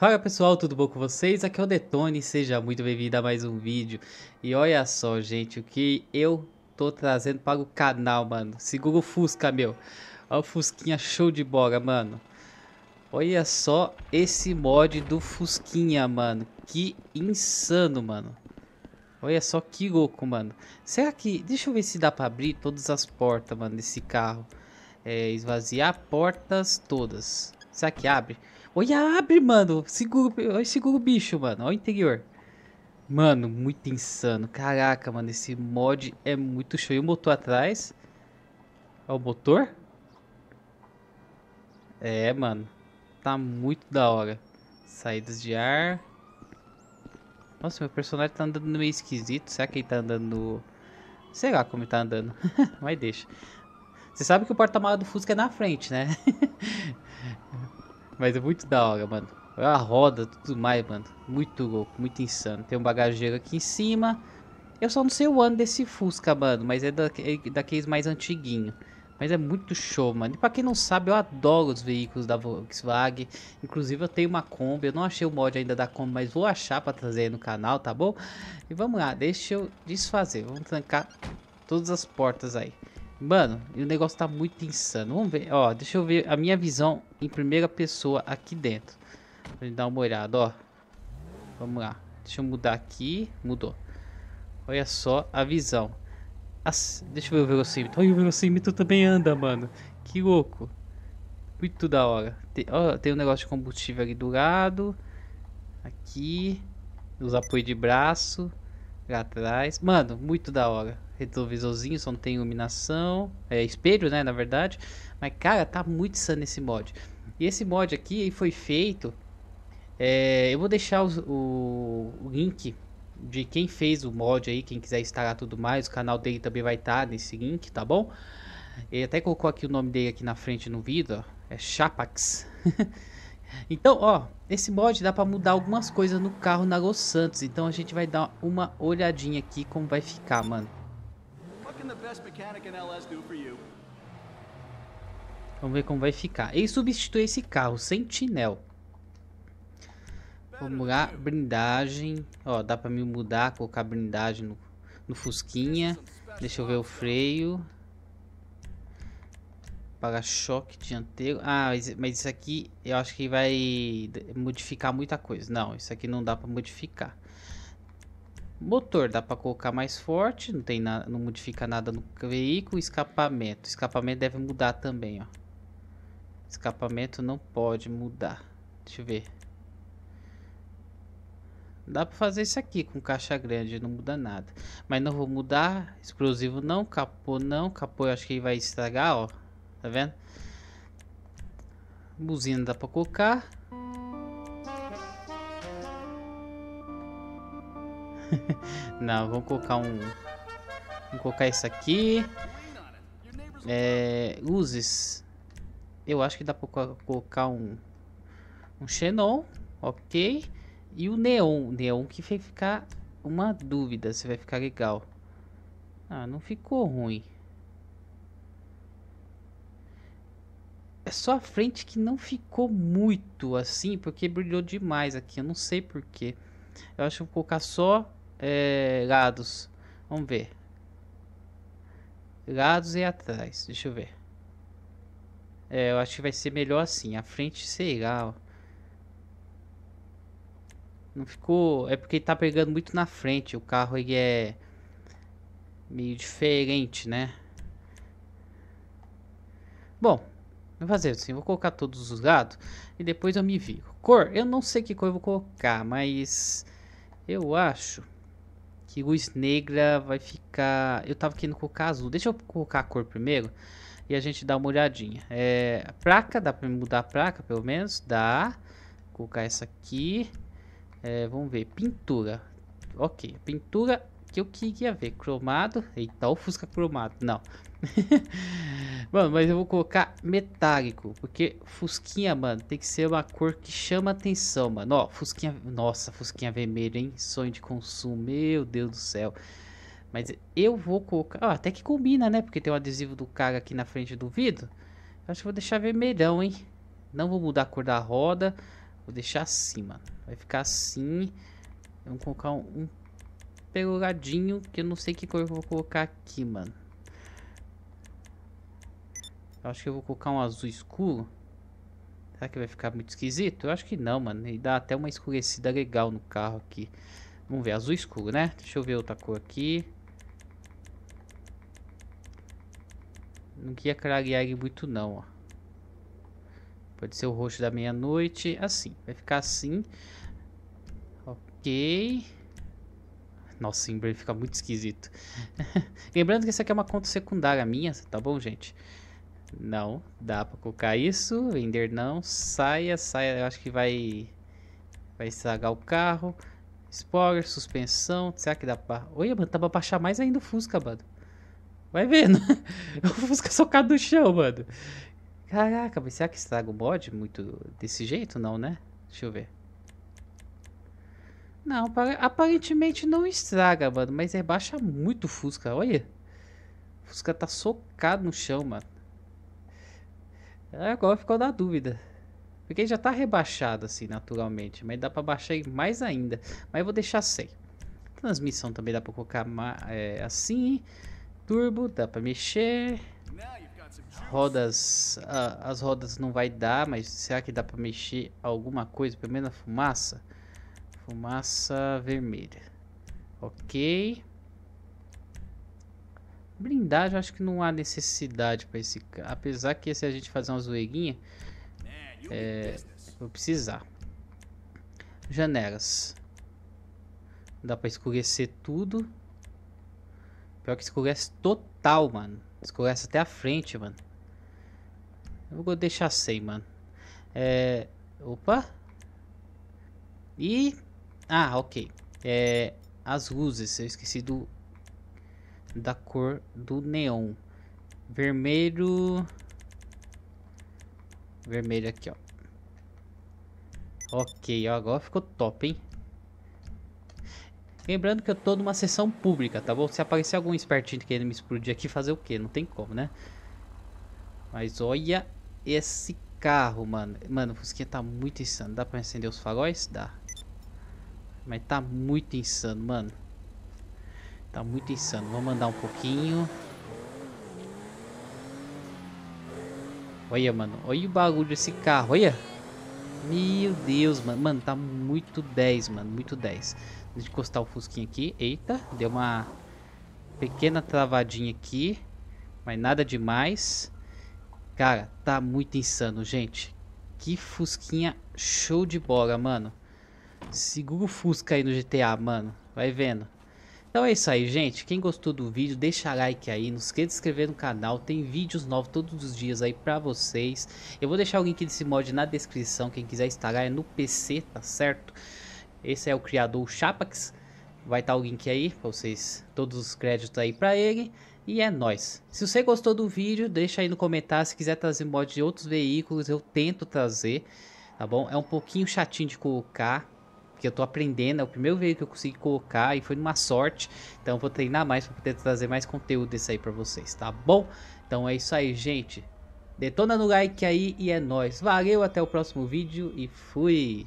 Fala pessoal, tudo bom com vocês? Aqui é o Detone, seja muito bem-vindo a mais um vídeo. E olha só, gente, o que eu tô trazendo para o canal, mano. Segura o Fusca, meu. Olha o Fusquinha show de bola, mano. Olha só esse mod do Fusquinha, mano. Que insano, mano. Olha só que louco, mano. Será que... Deixa eu ver se dá para abrir todas as portas, mano, desse carro. É, esvaziar portas todas. Será que abre? Olha, abre, mano. Segura, olha, segura o bicho, mano. Olha o interior. Mano, muito insano. Caraca, mano, esse mod é muito show. E o motor atrás? Olha é o motor. É, mano. Tá muito da hora. Saídas de ar. Nossa, meu personagem tá andando meio esquisito. Será que ele tá andando... Sei lá como ele tá andando. Mas deixa. Você sabe que o porta-malas do Fusca é na frente, né? Mas é muito da hora, mano. Olha é a roda, tudo mais, mano. Muito louco, muito insano. Tem um bagageiro aqui em cima. Eu só não sei o ano desse Fusca, mano. Mas é, da, é daqueles mais antiguinho. Mas é muito show, mano. E pra quem não sabe, eu adoro os veículos da Volkswagen. Inclusive, eu tenho uma Kombi. Eu não achei o mod ainda da Kombi, mas vou achar pra trazer aí no canal, tá bom? E vamos lá, deixa eu desfazer. Vamos trancar todas as portas aí. Mano, o negócio tá muito insano. Vamos ver, ó, deixa eu ver a minha visão em primeira pessoa aqui dentro. Pra gente dar uma olhada, ó. Vamos lá. Deixa eu mudar aqui. Mudou. Olha só a visão. As... Deixa eu ver o velocímetro. Olha, o velocímetro também anda, mano. Que louco. Muito da hora. Tem, ó, tem um negócio de combustível ali do lado. Aqui. Os apoios de braço. Lá atrás. Mano, muito da hora retrovisorzinho, só não tem iluminação, é espelho, né, na verdade. Mas cara, tá muito insano esse mod. E esse mod aqui foi feito é, eu vou deixar os, o, o, link de quem fez o mod aí, quem quiser instalar tudo mais, o canal dele também vai estar tá nesse link, tá bom? Ele até colocou aqui o nome dele aqui na frente no vídeo, ó, é Chapax. então, ó, esse mod dá para mudar algumas coisas no carro na Los Santos, então a gente vai dar uma olhadinha aqui como vai ficar, mano. Vamos ver como vai ficar. Ele substitui esse carro, Sentinel. Vamos lá, blindagem. Ó, dá pra me mudar, colocar blindagem no, no Fusquinha. Deixa eu ver o freio. Para-choque dianteiro. Ah, mas isso aqui eu acho que vai modificar muita coisa. Não, isso aqui não dá pra modificar. Motor dá para colocar mais forte, não tem na, não modifica nada no veículo. Escapamento, escapamento deve mudar também, ó. Escapamento não pode mudar. Deixa eu ver. Dá para fazer isso aqui com caixa grande, não muda nada. Mas não vou mudar, explosivo não, capô não, capô eu acho que ele vai estragar, ó. Tá vendo? Buzina dá para colocar. Não, vamos colocar um... Vamos colocar isso aqui. É, luzes. Eu acho que dá pra colocar um... Um xenon, ok. E o neon. neon que vai ficar uma dúvida se vai ficar legal. Ah, não ficou ruim. É só a frente que não ficou muito assim, porque brilhou demais aqui. Eu não sei porquê. Eu acho que vou colocar só é, lados. Vamos ver. Lados e atrás. Deixa eu ver. É, eu acho que vai ser melhor assim. A frente, sei lá. Ó. Não ficou... É porque tá pegando muito na frente. O carro, ele é... Meio diferente, né? Bom, Vou fazer assim, vou colocar todos os lados e depois eu me viro. Cor, eu não sei que cor eu vou colocar, mas eu acho que luz negra vai ficar... Eu tava querendo colocar azul. Deixa eu colocar a cor primeiro e a gente dá uma olhadinha. É, placa, dá pra mudar a placa pelo menos? Dá. Vou colocar essa aqui. É, vamos ver, pintura. Ok, pintura que eu queria ver. Cromado. Eita, o Fusca cromado. Não. Mano, mas eu vou colocar metálico. Porque Fusquinha, mano, tem que ser uma cor que chama atenção, mano. Ó, Fusquinha. Nossa, Fusquinha vermelha, hein? Sonho de consumo. Meu Deus do céu. Mas eu vou colocar. Ó, até que combina, né? Porque tem um adesivo do cara aqui na frente do vidro. Acho que vou deixar vermelhão, hein? Não vou mudar a cor da roda. Vou deixar assim, mano. Vai ficar assim. Vamos colocar um, um Que eu não sei que cor eu vou colocar aqui, mano. Eu acho que eu vou colocar um azul escuro. Será que vai ficar muito esquisito? Eu acho que não, mano. E dá até uma escurecida legal no carro aqui. Vamos ver, azul escuro, né? Deixa eu ver outra cor aqui. Não queria clarear ele muito não, ó. Pode ser o roxo da meia-noite. Assim, vai ficar assim. Ok. Nossa, Simber fica muito esquisito. Lembrando que essa aqui é uma conta secundária minha, tá bom, gente? Não, dá pra colocar isso. Vender não. Saia, saia. Eu acho que vai. Vai estragar o carro. Spoiler, suspensão. Será que dá pra. Olha, mano, dá pra baixar mais ainda o Fusca, mano. Vai vendo. o Fusca socado no chão, mano. Caraca, mas será que estraga o bode muito desse jeito? Não, né? Deixa eu ver. Não, aparentemente não estraga, mano. Mas é baixa muito o Fusca, olha. O Fusca tá socado no chão, mano. Agora ficou na dúvida. Porque já tá rebaixado assim, naturalmente. Mas dá pra baixar mais ainda. Mas eu vou deixar sem. Transmissão também dá pra colocar é, assim. Turbo, dá pra mexer. Rodas. as rodas não vai dar, mas será que dá pra mexer alguma coisa? Pelo menos a fumaça? Fumaça vermelha. Ok. Blindagem acho que não há necessidade para esse Apesar que se a gente fazer uma zoeguinha, é, vou precisar. Janelas. Dá para escurecer tudo. Pior que escurece total, mano. Escurece até a frente, mano. Eu vou deixar sem, mano. É... Opa. E... Ah, ok. É... As luzes. Eu esqueci do da cor do neon. Vermelho. Vermelho aqui, ó. Ok, ó, agora ficou top, hein? Lembrando que eu tô numa sessão pública, tá bom? Se aparecer algum espertinho querendo me explodir aqui, fazer o que? Não tem como, né? Mas olha esse carro, mano. Mano, o Fusquinha tá muito insano. Dá pra acender os faróis? Dá. Mas tá muito insano, mano. Tá muito insano. Vamos andar um pouquinho. Olha, mano. Olha o bagulho desse carro. Olha. Meu Deus, mano. Mano, tá muito 10, mano. Muito 10. Deixa eu encostar o fusquinho aqui. Eita. Deu uma pequena travadinha aqui. Mas nada demais. Cara, tá muito insano, gente. Que fusquinha show de bola, mano. Segura o fusca aí no GTA, mano. Vai vendo. Então é isso aí, gente. Quem gostou do vídeo, deixa like aí, não esqueça de se inscrever no canal. Tem vídeos novos todos os dias aí pra vocês. Eu vou deixar o link desse mod na descrição, quem quiser instalar é no PC, tá certo? Esse é o criador Chapax. Vai estar tá o link aí pra vocês, todos os créditos aí pra ele. E é nóis. Se você gostou do vídeo, deixa aí no comentário. Se quiser trazer mod de outros veículos, eu tento trazer, tá bom? É um pouquinho chatinho de colocar, que eu tô aprendendo, é o primeiro vídeo que eu consegui colocar e foi uma sorte. Então vou treinar mais para poder trazer mais conteúdo desse aí para vocês, tá bom? Então é isso aí, gente. Detona no like aí e é nóis. Valeu, até o próximo vídeo e fui!